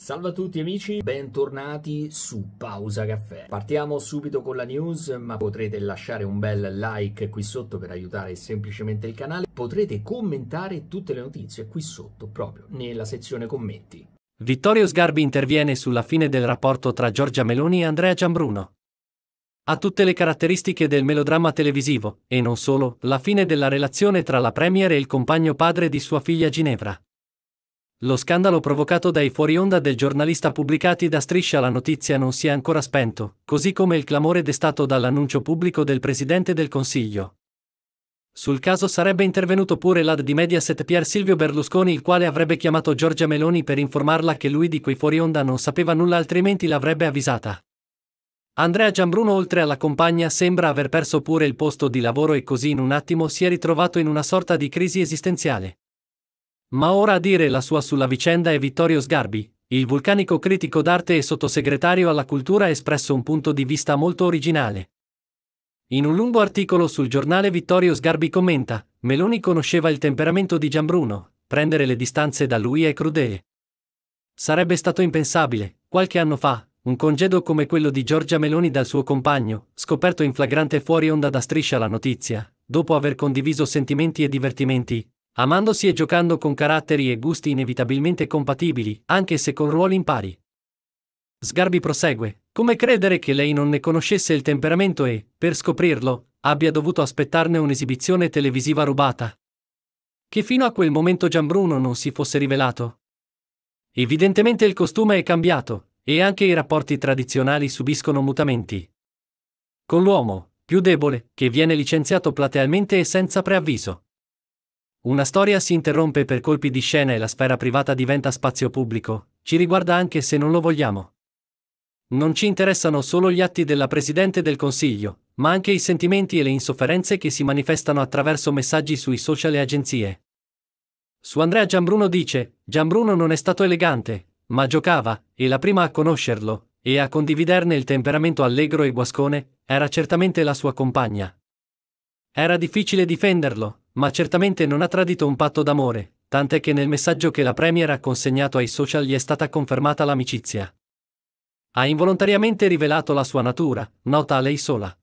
Salve a tutti amici, bentornati su Pausa Caffè. Partiamo subito con la news, ma potrete lasciare un bel like qui sotto per aiutare semplicemente il canale. Potrete commentare tutte le notizie qui sotto, proprio nella sezione commenti. Vittorio Sgarbi interviene sulla fine del rapporto tra Giorgia Meloni e Andrea Giambruno. Ha tutte le caratteristiche del melodramma televisivo, e non solo, la fine della relazione tra la Premier e il compagno padre di sua figlia Ginevra. Lo scandalo provocato dai fuori onda del giornalista pubblicati da Striscia la notizia non si è ancora spento, così come il clamore destato dall'annuncio pubblico del Presidente del Consiglio. Sul caso sarebbe intervenuto pure l'ad di Mediaset Pier Silvio Berlusconi il quale avrebbe chiamato Giorgia Meloni per informarla che lui di quei fuori onda non sapeva nulla altrimenti l'avrebbe avvisata. Andrea Giambruno oltre alla compagna sembra aver perso pure il posto di lavoro e così in un attimo si è ritrovato in una sorta di crisi esistenziale. Ma ora a dire la sua sulla vicenda è Vittorio Sgarbi, il vulcanico critico d'arte e sottosegretario alla cultura ha espresso un punto di vista molto originale. In un lungo articolo sul giornale Vittorio Sgarbi commenta, Meloni conosceva il temperamento di Gianbruno, prendere le distanze da lui è crudele. Sarebbe stato impensabile, qualche anno fa, un congedo come quello di Giorgia Meloni dal suo compagno, scoperto in flagrante fuori onda da striscia la notizia, dopo aver condiviso sentimenti e divertimenti, amandosi e giocando con caratteri e gusti inevitabilmente compatibili, anche se con ruoli impari. Sgarbi prosegue, come credere che lei non ne conoscesse il temperamento e, per scoprirlo, abbia dovuto aspettarne un'esibizione televisiva rubata? Che fino a quel momento Gianbruno non si fosse rivelato? Evidentemente il costume è cambiato, e anche i rapporti tradizionali subiscono mutamenti. Con l'uomo, più debole, che viene licenziato platealmente e senza preavviso. Una storia si interrompe per colpi di scena e la sfera privata diventa spazio pubblico, ci riguarda anche se non lo vogliamo. Non ci interessano solo gli atti della Presidente del Consiglio, ma anche i sentimenti e le insofferenze che si manifestano attraverso messaggi sui social e agenzie. Su Andrea Giambruno dice, Giambruno non è stato elegante, ma giocava, e la prima a conoscerlo, e a condividerne il temperamento allegro e guascone, era certamente la sua compagna. Era difficile difenderlo, ma certamente non ha tradito un patto d'amore, tant'è che nel messaggio che la Premier ha consegnato ai social gli è stata confermata l'amicizia. Ha involontariamente rivelato la sua natura, nota a lei sola.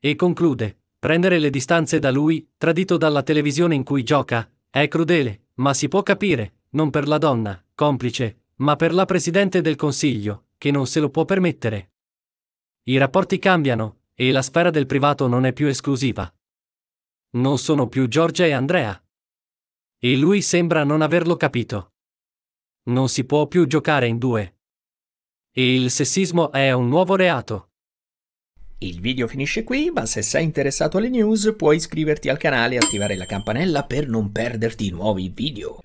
E conclude, prendere le distanze da lui, tradito dalla televisione in cui gioca, è crudele, ma si può capire, non per la donna, complice, ma per la Presidente del Consiglio, che non se lo può permettere. I rapporti cambiano, e la sfera del privato non è più esclusiva. Non sono più Giorgia e Andrea. E lui sembra non averlo capito. Non si può più giocare in due. E il sessismo è un nuovo reato. Il video finisce qui, ma se sei interessato alle news puoi iscriverti al canale e attivare la campanella per non perderti nuovi video.